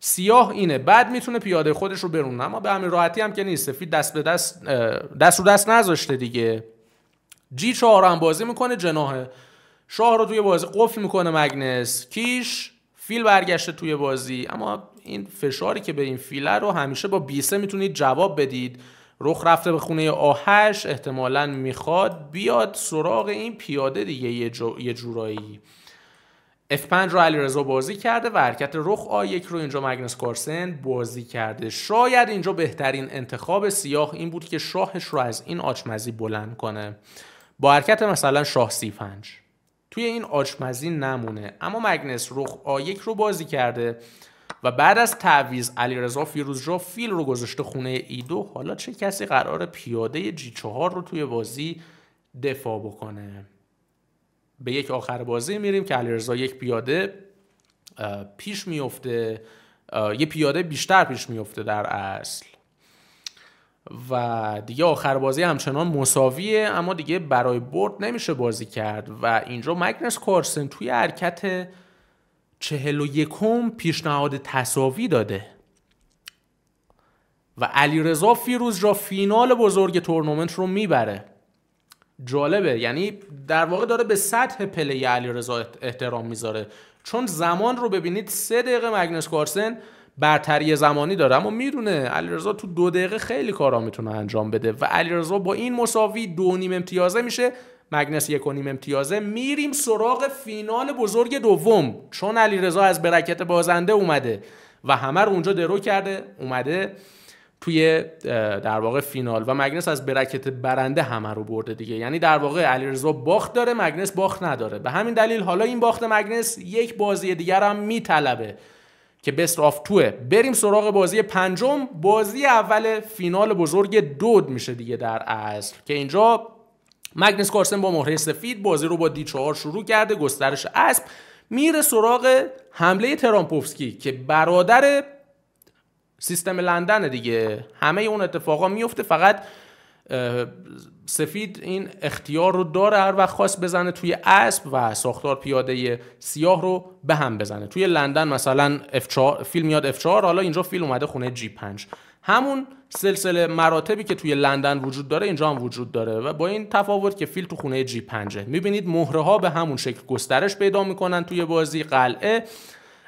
سیاه اینه بعد میتونه پیاده خودش رو برونه اما به همین راحتی هم که نیست سفید دست به دست دست رو دست نذاشته دیگه جی چهار هم بازی میکنه جناه شاه رو توی بازی قفل میکنه مگنس کیش فیل برگشته توی بازی اما این فشاری که به این فیله رو همیشه با بیسه میتونید جواب بدید رخ رفته به خونه آ8 احتمالا میخواد بیاد سراغ این پیاده دیگه یه, جورایی F5 رو علی رزا بازی کرده و حرکت رخ آ 1 رو اینجا مگنس کارسن بازی کرده شاید اینجا بهترین انتخاب سیاه این بود که شاهش رو از این آچمزی بلند کنه با حرکت مثلا شاه C5 توی این آچمزی نمونه اما مگنس رخ آ 1 رو بازی کرده و بعد از تعویض علیرضا جا فیل رو گذاشته خونه ایدو حالا چه کسی قرار پیاده جی چهار رو توی بازی دفاع بکنه به یک آخر بازی میریم که علیرضا یک پیاده پیش میفته یه پیاده بیشتر پیش میفته در اصل و دیگه آخر بازی همچنان مساویه اما دیگه برای برد نمیشه بازی کرد و اینجا مگنس کارسن توی حرکت چهل و یکم پیشنهاد تصاوی داده و علی علیرضا فیروز را فینال بزرگ تورنمنت رو میبره جالبه یعنی در واقع داره به سطح پلی رضا احترام میذاره چون زمان رو ببینید سه دقیقه مگنس کارسن برتری زمانی داره اما میدونه رضا تو دو دقیقه خیلی کارا میتونه انجام بده و رضا با این مساوی دو نیم امتیازه میشه مگنس یک و نیم امتیازه میریم سراغ فینال بزرگ دوم چون علیرضا از برکت بازنده اومده و همه رو اونجا درو کرده اومده توی در واقع فینال و مگنس از برکت برنده همه رو برده دیگه یعنی در واقع علیرضا باخت داره مگنس باخت نداره به همین دلیل حالا این باخت مگنس یک بازی دیگر هم میطلبه که بست آف توه بریم سراغ بازی پنجم بازی اول فینال بزرگ دود میشه دیگه در اصل که اینجا مگنس کارسن با مهره سفید بازی رو با دی چهار شروع کرده گسترش اسب میره سراغ حمله ترامپوفسکی که برادر سیستم لندن دیگه همه اون اتفاقا میفته فقط سفید این اختیار رو داره هر وقت خواست بزنه توی اسب و ساختار پیاده سیاه رو به هم بزنه توی لندن مثلا F4 فیلم یاد F4 حالا اینجا فیلم اومده خونه G5 همون سلسله مراتبی که توی لندن وجود داره اینجا هم وجود داره و با این تفاوت که فیل تو خونه جی 5 میبینید مهره ها به همون شکل گسترش پیدا میکنن توی بازی قلعه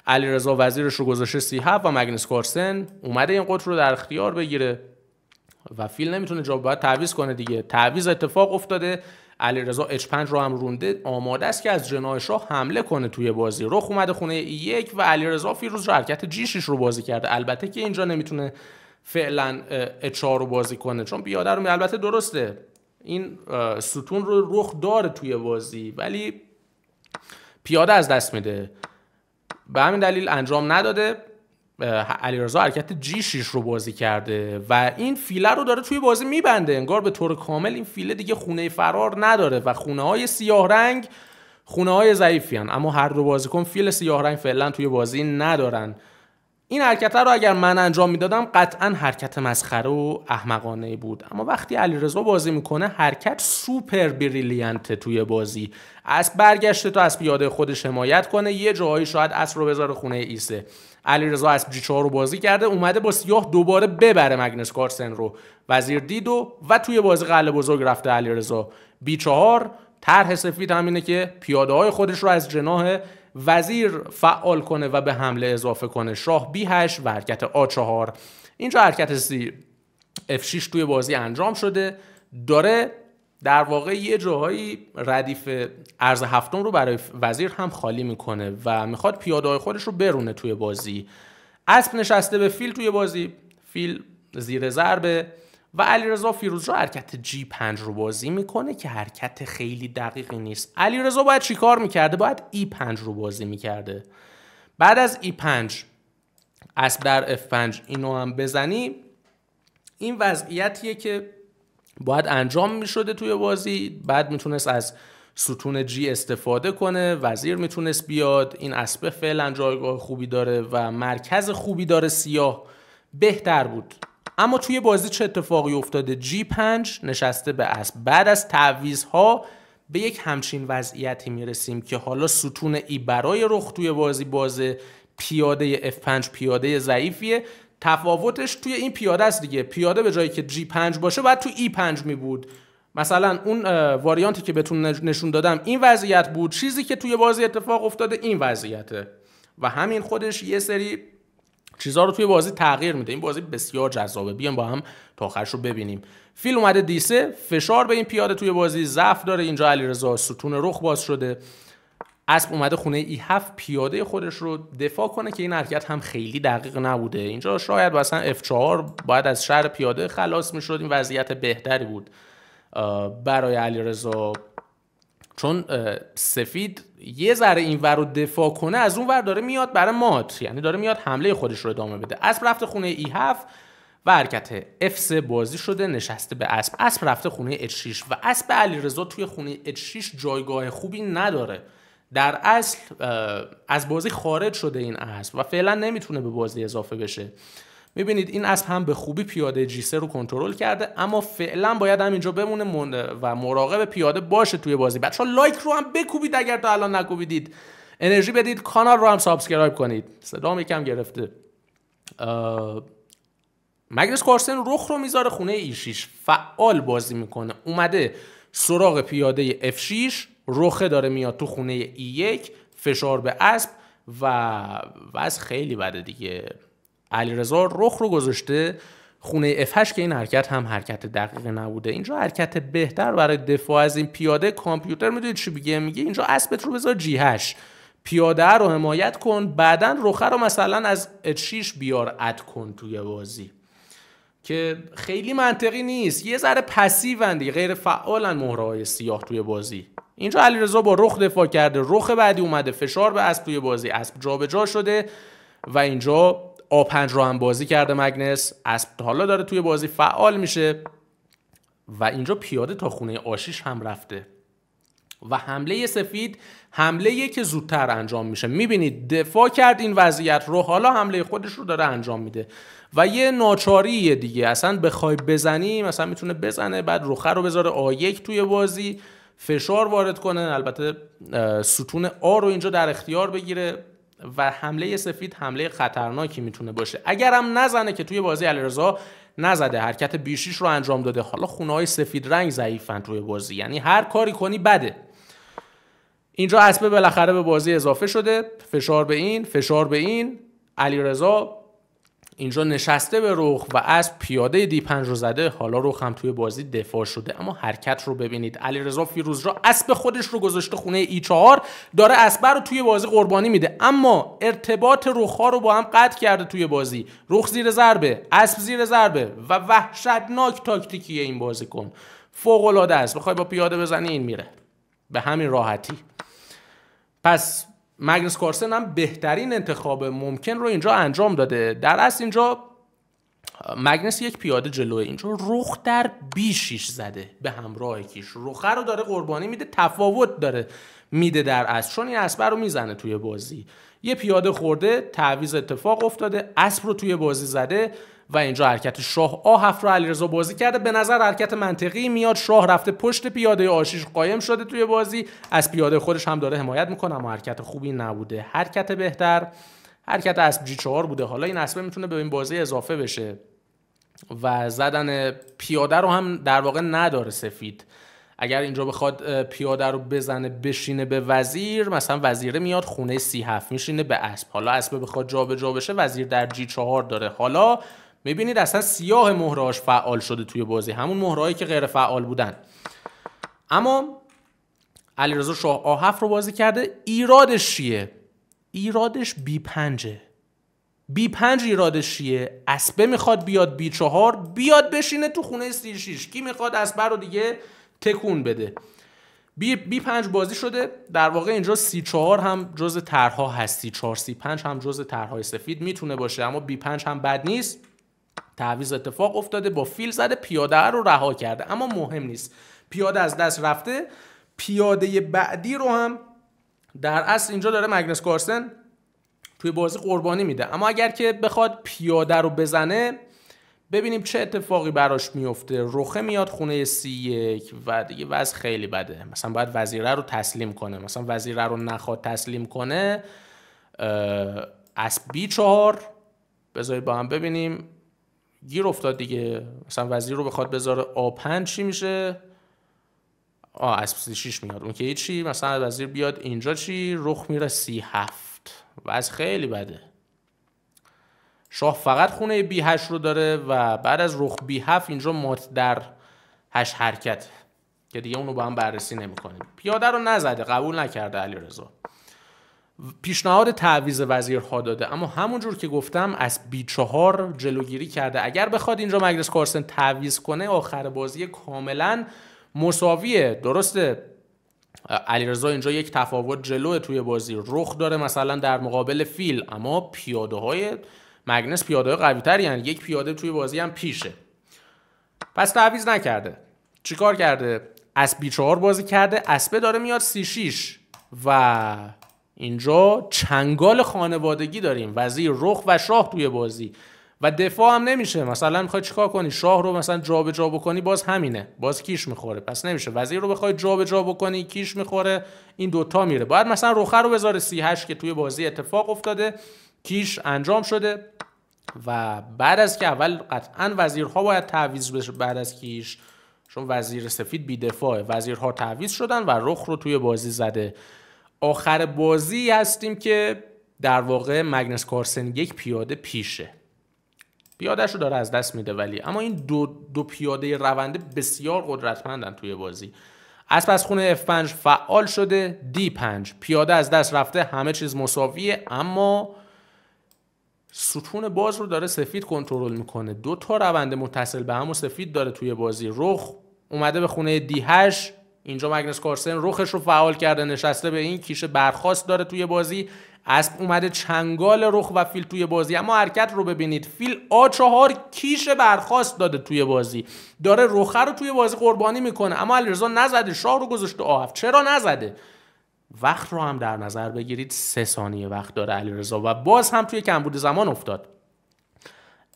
علیرضا وزیرش رو گذاشته سی و مگنس کارسن اومده این قطر رو در اختیار بگیره و فیل نمیتونه جا باید تعویز کنه دیگه تعویض اتفاق افتاده علیرضا اچ 5 رو هم رونده آماده است که از جناح شاه حمله کنه توی بازی رخ اومده خونه ای e یک و علیرضا فیروز رو حرکت جی 6 رو بازی کرده البته که اینجا نمیتونه فعلا اچ رو بازی کنه چون پیاده رو البته درسته این ستون رو رخ داره توی بازی ولی پیاده از دست میده به همین دلیل انجام نداده علیرضا حرکت جی 6 رو بازی کرده و این فیله رو داره توی بازی میبنده انگار به طور کامل این فیله دیگه خونه فرار نداره و خونه های سیاه رنگ خونه های ضعیفی اما هر دو بازیکن فیل سیاه رنگ فعلا توی بازی ندارن این حرکت رو اگر من انجام میدادم قطعا حرکت مسخره و احمقانه بود اما وقتی علیرضا بازی میکنه حرکت سوپر بریلینت توی بازی از برگشته تو از پیاده خودش حمایت کنه یه جایی شاید اسب رو بذاره خونه ایسه علیرضا اسب جی رو بازی کرده اومده با سیاه دوباره ببره مگنس کارسن رو وزیر دید و و توی بازی قله بزرگ رفته علیرضا بی چهار طرح سفید همینه که پیاده های خودش رو از جناه وزیر فعال کنه و به حمله اضافه کنه شاه بی 8 و حرکت A4 اینجا حرکت سی F6 توی بازی انجام شده داره در واقع یه جاهایی ردیف ارز هفتم رو برای وزیر هم خالی میکنه و میخواد پیاده خودش رو برونه توی بازی اسب نشسته به فیل توی بازی فیل زیر ضربه و علیرضا فیروز رو حرکت g 5 رو بازی میکنه که حرکت خیلی دقیقی نیست علیرضا باید چیکار میکرده باید e 5 رو بازی میکرده بعد از e 5 اسب در F5 اینو هم بزنی این وضعیتیه که باید انجام میشده توی بازی بعد میتونست از ستون جی استفاده کنه وزیر میتونست بیاد این اسب فعلا جایگاه خوبی داره و مرکز خوبی داره سیاه بهتر بود اما توی بازی چه اتفاقی افتاده جی 5 نشسته به اسب بعد از ها به یک همچین وضعیتی میرسیم که حالا ستون ای برای رخ توی بازی بازه پیاده F5 پیاده ضعیفیه تفاوتش توی این پیاده است دیگه پیاده به جایی که G5 باشه باید تو E5 می بود مثلا اون واریانتی که بهتون نشون دادم این وضعیت بود چیزی که توی بازی اتفاق افتاده این وضعیته و همین خودش یه سری چیزها رو توی بازی تغییر میده این بازی بسیار جذابه بیام با هم تا آخرش رو ببینیم فیل اومده دیسه فشار به این پیاده توی بازی ضعف داره اینجا علیرضا ستون رخ باز شده اسب اومده خونه ای 7 پیاده خودش رو دفاع کنه که این حرکت هم خیلی دقیق نبوده اینجا شاید مثلا اف 4 باید از شهر پیاده خلاص میشد این وضعیت بهتری بود برای علیرضا چون سفید یه ذره این ور رو دفاع کنه از اون ور داره میاد برای مات یعنی داره میاد حمله خودش رو ادامه بده اسب رفته خونه ای 7 و حرکت اف بازی شده نشسته به اسب اسب رفته خونه H6 و اسب علیرضا توی خونه اچ 6 جایگاه خوبی نداره در اصل از بازی خارج شده این اسب و فعلا نمیتونه به بازی اضافه بشه میبینید این اسب هم به خوبی پیاده جیسه رو کنترل کرده اما فعلا باید همینجا بمونه و مراقب پیاده باشه توی بازی بچه لایک رو هم بکوبید اگر تا الان نکوبیدید انرژی بدید کانال رو هم سابسکرایب کنید می یکم گرفته مگنس کارسن رخ رو میذاره خونه E6 فعال بازی میکنه اومده سراغ پیاده F6 رخه داره میاد تو خونه ای 1 فشار به اسب و وضع خیلی بده دیگه علیرضا رخ رو گذاشته خونه اف 8 که این حرکت هم حرکت دقیق نبوده اینجا حرکت بهتر برای دفاع از این پیاده کامپیوتر میدونید چی میگه میگه اینجا اسبت رو بذار جی 8 پیاده رو حمایت کن بعدا روخه رو مثلا از h بیار اد کن توی بازی که خیلی منطقی نیست یه ذره پسیوند دیگه غیر فعالن مهرهای سیاه توی بازی اینجا علیرضا با رخ دفاع کرده رخ بعدی اومده فشار به اسب توی بازی اسب جابجا شده و اینجا آ 5 رو هم بازی کرده مگنس اسب حالا داره توی بازی فعال میشه و اینجا پیاده تا خونه آشیش هم رفته و حمله سفید حمله که زودتر انجام میشه میبینید دفاع کرد این وضعیت رو حالا حمله خودش رو داره انجام میده و یه ناچاری دیگه اصلا بخوای بزنی مثلا میتونه بزنه بعد روخه رو بذاره آ آیک توی بازی فشار وارد کنه البته ستون آ رو اینجا در اختیار بگیره و حمله سفید حمله خطرناکی میتونه باشه اگرم نزنه که توی بازی علیرضا نزده حرکت بیشیش رو انجام داده حالا خونه های سفید رنگ ضعیفن توی بازی یعنی هر کاری کنی بده اینجا اسبه بالاخره به بازی اضافه شده فشار به این فشار به این علیرضا اینجا نشسته به رخ و از پیاده دی پنج رو زده حالا رخ هم توی بازی دفاع شده اما حرکت رو ببینید علی رضا فیروز را اسب خودش رو گذاشته خونه ای 4 داره اسب رو توی بازی قربانی میده اما ارتباط رخ ها رو با هم قطع کرده توی بازی رخ زیر ضربه اسب زیر ضربه و وحشتناک تاکتیکی این بازیکن فوق العاده است بخوای با پیاده بزنی این میره به همین راحتی پس مگنس کارسن هم بهترین انتخاب ممکن رو اینجا انجام داده در اصل اینجا مگنس یک پیاده جلوه اینجا رخ در بیشیش زده به همراه کیش رخه رو داره قربانی میده تفاوت داره میده در اسب چون این اسب رو میزنه توی بازی یه پیاده خورده تعویز اتفاق افتاده اسب رو توی بازی زده و اینجا حرکت شاه آ7 رو علیرضا بازی کرده به نظر حرکت منطقی میاد شاه رفته پشت پیاده آشیش قایم شده توی بازی از پیاده خودش هم داره حمایت میکنه اما حرکت خوبی نبوده حرکت بهتر حرکت اسب جی 4 بوده حالا این اسبه میتونه به این بازی اضافه بشه و زدن پیاده رو هم در واقع نداره سفید اگر اینجا بخواد پیاده رو بزنه بشینه به وزیر مثلا وزیره میاد خونه سی هفت میشینه به اسب حالا اسب بخواد جابجا بشه وزیر در جی چهار داره حالا میبینید اصلا سیاه مهرهاش فعال شده توی بازی همون مهرهایی که غیر فعال بودن اما علیرضا شاه آهف رو بازی کرده ایرادش چیه ایرادش بی پنجه بی پنج ایرادش چیه اسبه میخواد بیاد بی چهار بیاد بشینه تو خونه سی شیش کی میخواد اسبه رو دیگه تکون بده بی, بی پنج بازی شده در واقع اینجا سی چهار هم جز ترها هست سی چهار سی پنج هم جز ترهای سفید میتونه باشه اما بی پنج هم بد نیست تعویض اتفاق افتاده با فیل زده پیاده رو رها کرده اما مهم نیست پیاده از دست رفته پیاده بعدی رو هم در اصل اینجا داره مگنس کارسن توی بازی قربانی میده اما اگر که بخواد پیاده رو بزنه ببینیم چه اتفاقی براش میفته روخه میاد خونه سی یک و دیگه وضع خیلی بده مثلا باید وزیره رو تسلیم کنه مثلا وزیره رو نخواد تسلیم کنه اسبی بی چهار بذارید با هم ببینیم گیر افتاد دیگه مثلا وزیر رو بخواد بذاره پنج چی میشه آ از 6 میاد اون که چی مثلا وزیر بیاد اینجا چی رخ میره سی هفت و از خیلی بده شاه فقط خونه بی هشت رو داره و بعد از رخ بی هفت اینجا مات در هش حرکت که دیگه اونو با هم بررسی نمیکنیم پیاده رو نزده قبول نکرده علی رضا پیشنهاد تعویز وزیرها داده اما همونجور که گفتم از بی چهار جلوگیری کرده اگر بخواد اینجا مگنس کارسن تعویز کنه آخر بازی کاملا مساویه درسته علیرضا اینجا یک تفاوت جلو توی بازی رخ داره مثلا در مقابل فیل اما پیاده های مگنس پیاده های قوی تر یعنی یک پیاده توی بازی هم پیشه پس تعویز نکرده چیکار کرده اسب 4 بازی کرده اسبه داره میاد سی 6 و اینجا چنگال خانوادگی داریم وزیر رخ و شاه توی بازی و دفاع هم نمیشه مثلا میخوای چیکار کنی شاه رو مثلا جابجا جا بکنی باز همینه باز کیش میخوره پس نمیشه وزیر رو بخوای جابجا جا بکنی کیش میخوره این دوتا میره باید مثلا روخه رو بذاره 38 که توی بازی اتفاق افتاده کیش انجام شده و بعد از که اول قطعا وزیرها باید تعویض بشه بعد از کیش چون وزیر سفید بیدفاعه وزیرها تعویض شدن و رخ رو توی بازی زده آخر بازی هستیم که در واقع مگنس کارسن یک پیاده پیشه پیادهش رو داره از دست میده ولی اما این دو, دو پیاده رونده بسیار قدرتمندن توی بازی از پس خونه F5 فعال شده D5 پیاده از دست رفته همه چیز مساویه اما ستون باز رو داره سفید کنترل میکنه دو تا رونده متصل به هم و سفید داره توی بازی رخ اومده به خونه D8 اینجا مگنس کارسن رخش رو فعال کرده نشسته به این کیش برخواست داره توی بازی اسب اومده چنگال رخ و فیل توی بازی اما حرکت رو ببینید فیل آ چهار کیش برخواست داده توی بازی داره روخه رو توی بازی قربانی میکنه اما علیرضا نزده شاه رو گذاشته آف چرا نزده وقت رو هم در نظر بگیرید سه ثانیه وقت داره علیرضا و باز هم توی کمبود زمان افتاد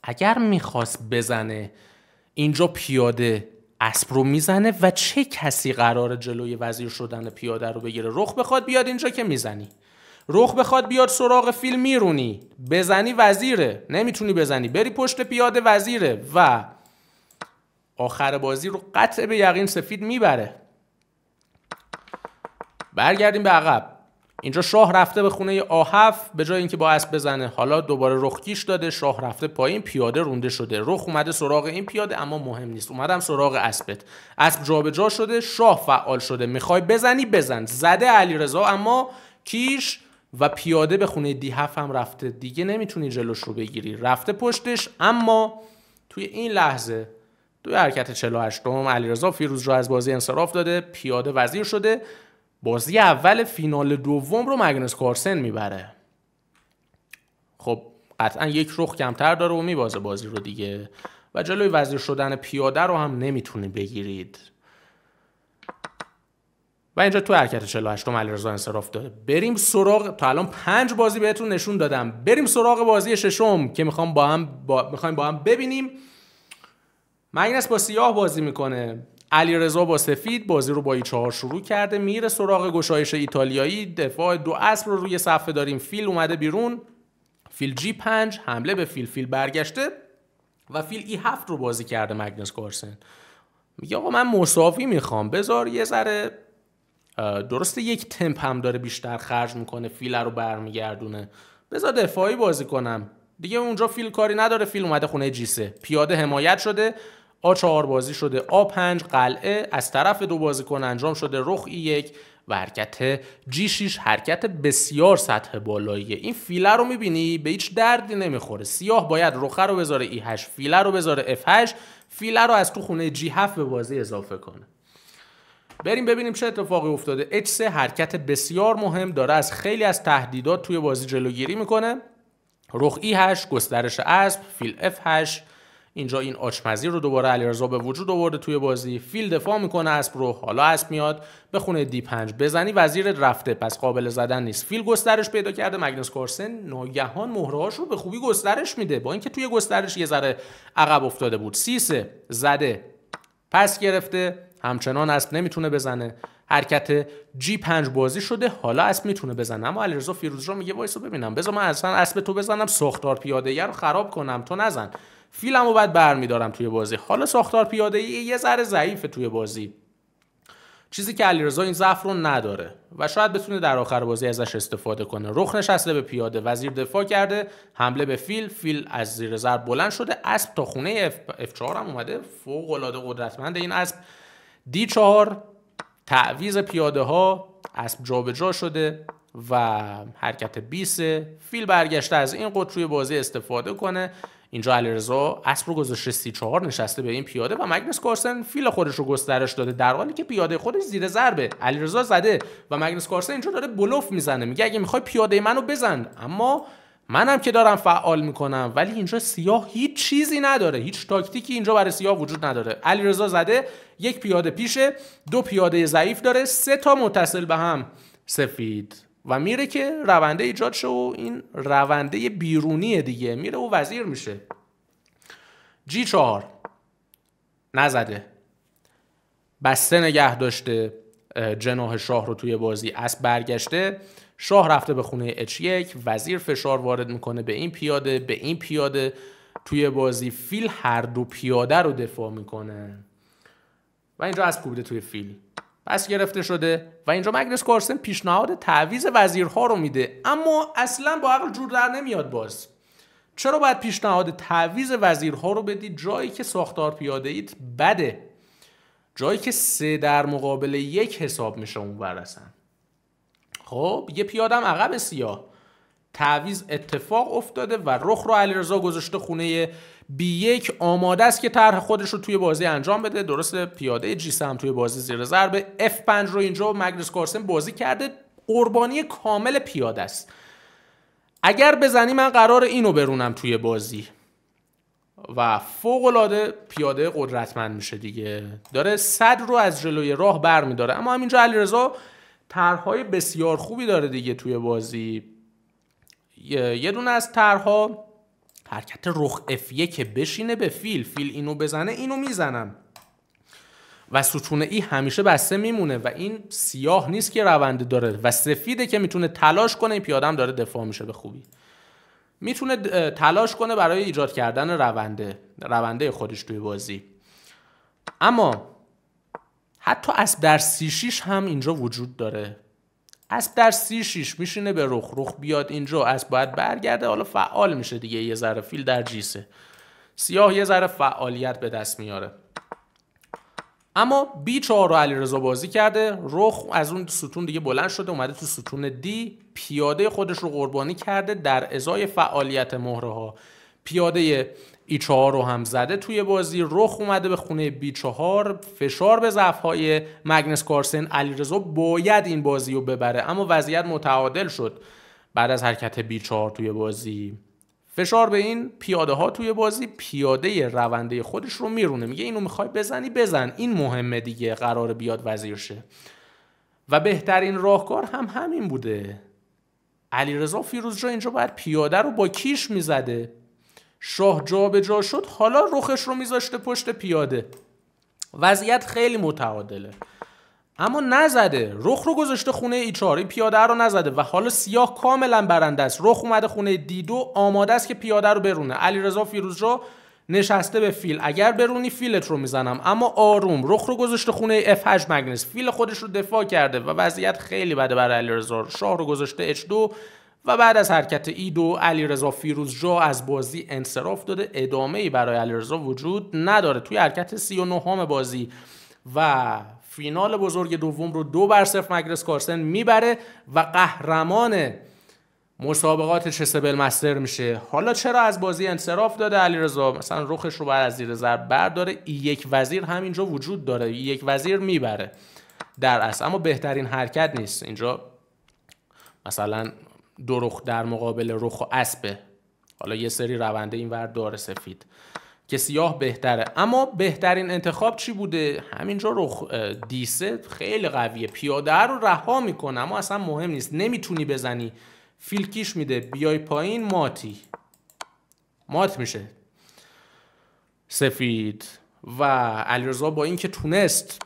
اگر میخواست بزنه اینجا پیاده اسب رو میزنه و چه کسی قرار جلوی وزیر شدن پیاده رو بگیره رخ بخواد بیاد اینجا که میزنی رخ بخواد بیاد سراغ فیلم میرونی بزنی وزیره نمیتونی بزنی بری پشت پیاده وزیره و آخر بازی رو قطع به یقین سفید میبره برگردیم به عقب اینجا شاه رفته به خونه آهف به جای اینکه با اسب بزنه حالا دوباره کیش داده شاه رفته پایین پیاده رونده شده رخ اومده سراغ این پیاده اما مهم نیست اومدم سراغ اسبت اسب جابجا شده شاه فعال شده میخوای بزنی بزن زده علیرضا اما کیش و پیاده به خونه دی هم رفته دیگه نمیتونی جلوش رو بگیری رفته پشتش اما توی این لحظه توی حرکت 48 علیرضا فیروز رو از بازی انصراف داده پیاده وزیر شده بازی اول فینال دوم رو مگنس کارسن میبره خب قطعا یک رخ کمتر داره و میبازه بازی رو دیگه و جلوی وزیر شدن پیاده رو هم نمیتونی بگیرید و اینجا تو حرکت 48 م علیرضا انصراف داره بریم سراغ تا الان پنج بازی بهتون نشون دادم بریم سراغ بازی ششم که میخوام با با... میخوایم با هم ببینیم مگنس با سیاه بازی میکنه رضا با سفید بازی رو با ای چهار شروع کرده میره سراغ گشایش ایتالیایی دفاع دو اسب رو روی صفحه داریم فیل اومده بیرون فیل جی 5 حمله به فیل فیل برگشته و فیل ای 7 رو بازی کرده مگنس کارسن میگه آقا من مساوی میخوام بذار یه ذره درسته یک تمپ هم داره بیشتر خرج میکنه فیل رو برمیگردونه بذار دفاعی بازی کنم دیگه اونجا فیل کاری نداره فیل اومده خونه جیسه پیاده حمایت شده آ چهار بازی شده آ 5 قلعه از طرف دو بازیکن انجام شده رخ ای یک و حرکت جی 6 حرکت بسیار سطح بالاییه این فیله رو میبینی به هیچ دردی نمیخوره سیاه باید رخه رو بذاره ای 8 فیله رو بذاره اف 8 فیله رو از تو خونه جی 7 به بازی اضافه کنه بریم ببینیم چه اتفاقی افتاده H3 حرکت بسیار مهم داره از خیلی از تهدیدات توی بازی جلوگیری میکنه رخ E8 گسترش اسب فیل F8 اینجا این آچمزی رو دوباره علیرضا به وجود آورده توی بازی فیل دفاع میکنه اسب رو حالا اسب میاد به خونه دی پنج بزنی وزیر رفته پس قابل زدن نیست فیل گسترش پیدا کرده مگنس کارسن ناگهان مهرهاش رو به خوبی گسترش میده با اینکه توی گسترش یه ذره عقب افتاده بود سیسه زده پس گرفته همچنان اسب نمیتونه بزنه حرکت جی پنج بازی شده حالا اسب میتونه بزنه اما علیرضا فیروزجو میگه وایسو ببینم بذار من اصلا اسب تو بزنم ساختار پیاده رو خراب کنم تو نزن فیلمو بعد برمیدارم توی بازی حالا ساختار پیاده یه ذره ضعیفه توی بازی چیزی که علیرضا این ضعف رو نداره و شاید بتونه در آخر بازی ازش استفاده کنه رخ نشسته به پیاده وزیر دفاع کرده حمله به فیل فیل از زیر ضرب بلند شده اسب تا خونه اف 4 هم اومده فوق العاده قدرتمند این اسب دی 4 تعویز پیاده ها اسب جابجا شده و حرکت بیسه فیل برگشته از این قط روی بازی استفاده کنه اینجا علیرضا اسب رو گذاشته چهار نشسته به این پیاده و مگنس کارسن فیل خودش رو گسترش داده در حالی که پیاده خودش زیر ضربه علیرضا زده و مگنس کارسن اینجا داره بلوف میزنه میگه اگه میخوای پیاده منو بزن اما منم که دارم فعال میکنم ولی اینجا سیاه هیچ چیزی نداره هیچ تاکتیکی اینجا برای سیاه وجود نداره رضا زده یک پیاده پیشه دو پیاده ضعیف داره سه تا متصل به هم سفید و میره که رونده ایجاد شه و این رونده بیرونیه دیگه میره و وزیر میشه جی چهار نزده بسته نگه داشته جناح شاه رو توی بازی اسب برگشته شاه رفته به خونه H1 وزیر فشار وارد میکنه به این پیاده به این پیاده توی بازی فیل هر دو پیاده رو دفاع میکنه و اینجا از کوبیده توی فیل پس گرفته شده و اینجا مگنس کارسن پیشنهاد تعویز وزیرها رو میده اما اصلا با عقل جور در نمیاد باز چرا باید پیشنهاد تعویز وزیرها رو بدی جایی که ساختار پیاده ایت بده جایی که سه در مقابل یک حساب میشه اون اصلا خب یه پیادم عقب سیاه تعویز اتفاق افتاده و رخ رو علیرضا گذاشته خونه بی یک آماده است که طرح خودش رو توی بازی انجام بده درست پیاده جی هم توی بازی زیر ضرب F5 رو اینجا مگنس کارسن بازی کرده قربانی کامل پیاده است اگر بزنی من قرار اینو برونم توی بازی و فوق العاده پیاده قدرتمند میشه دیگه داره صد رو از جلوی راه برمیداره اما همینجا علیرضا طرحهای بسیار خوبی داره دیگه توی بازی یه دونه از طرحها حرکت رخ F1 که بشینه به فیل فیل اینو بزنه اینو میزنم و ستون ای همیشه بسته میمونه و این سیاه نیست که رونده داره و سفیده که میتونه تلاش کنه این پیادم داره دفاع میشه به خوبی میتونه تلاش کنه برای ایجاد کردن رونده رونده خودش توی بازی اما حتی اسب در سی شیش هم اینجا وجود داره اسب در سی شیش میشینه به رخ رخ بیاد اینجا اسب باید برگرده حالا فعال میشه دیگه یه ذره فیل در جیسه سیاه یه ذره فعالیت به دست میاره اما بی چهار رو رضا بازی کرده رخ از اون ستون دیگه بلند شده اومده تو ستون دی پیاده خودش رو قربانی کرده در ازای فعالیت مهره ها پیاده ای چهار رو هم زده توی بازی رخ اومده به خونه بی چهار فشار به ضعف های مگنس کارسن علیرضا باید این بازی رو ببره اما وضعیت متعادل شد بعد از حرکت بی چهار توی بازی فشار به این پیاده ها توی بازی پیاده رونده خودش رو میرونه میگه اینو میخوای بزنی بزن این مهمه دیگه قرار بیاد وزیرشه و بهترین راهکار هم همین بوده علیرضا فیروزجا اینجا باید پیاده رو با کیش میزده شاه جابجا جا شد حالا رخش رو میذاشته پشت پیاده وضعیت خیلی متعادله اما نزده رخ رو گذاشته خونه ای چار. پیاده رو نزده و حالا سیاه کاملا برنده است رخ اومده خونه دیدو آماده است که پیاده رو برونه فیروز جا نشسته به فیل اگر برونی فیلت رو میزنم اما آروم رخ رو گذاشته خونه اف 8 مگنس فیل خودش رو دفاع کرده و وضعیت خیلی بده برای علیرضا شاه رو گذاشته H2 و بعد از حرکت ایدو فیروز جا از بازی انصراف داده ادامه ای برای رضا وجود نداره توی حرکت 39 بازی و فینال بزرگ دوم رو دو بر صرف مگرس کارسن میبره و قهرمان مسابقات چسبل مستر میشه حالا چرا از بازی انصراف داده رضا؟ مثلا رخش رو بر از زیر ضرب برداره ای یک وزیر همینجا وجود داره ای یک وزیر میبره در اصل اما بهترین حرکت نیست اینجا مثلا درخ در مقابل رخ و اسبه حالا یه سری رونده این ور داره سفید که سیاه بهتره اما بهترین انتخاب چی بوده همینجا رخ دیسه خیلی قویه پیاده رو رها میکنه اما اصلا مهم نیست نمیتونی بزنی فیلکیش میده بیای پایین ماتی مات میشه سفید و علیرضا با اینکه تونست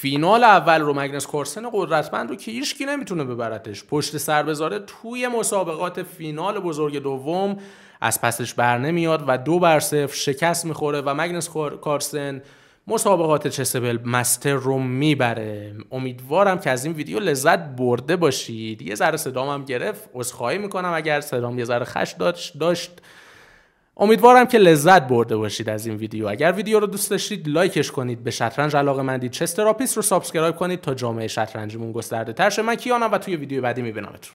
فینال اول رو مگنس کارسن قدرتمند رو که هیچکی نمیتونه ببرتش پشت سر بذاره توی مسابقات فینال بزرگ دوم از پسش بر نمیاد و دو بر صفر شکست میخوره و مگنس کارسن مسابقات چسبل مستر رو میبره امیدوارم که از این ویدیو لذت برده باشید یه ذره صدامم گرفت عذرخواهی میکنم اگر صدام یه ذره خش داشت امیدوارم که لذت برده باشید از این ویدیو اگر ویدیو رو دوست داشتید لایکش کنید به شطرنج علاقه مندید چستراپیس رو سابسکرایب کنید تا جامعه شطرنجمون گسترده تر شه من کیانم و توی ویدیو بعدی میبینمتون